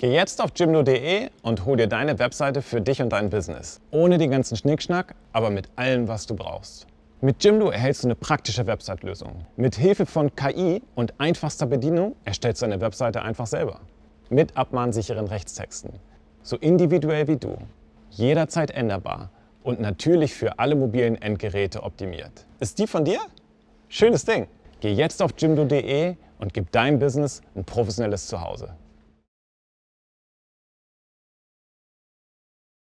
Geh jetzt auf gymno.de und hol dir deine Webseite für dich und dein Business. Ohne den ganzen Schnickschnack, aber mit allem, was du brauchst. Mit Jimdo erhältst du eine praktische Website-Lösung. Mit Hilfe von KI und einfachster Bedienung erstellst du eine Webseite einfach selber. Mit abmahnsicheren Rechtstexten. So individuell wie du. Jederzeit änderbar und natürlich für alle mobilen Endgeräte optimiert. Ist die von dir? Schönes Ding! Geh jetzt auf jimdo.de und gib deinem Business ein professionelles Zuhause.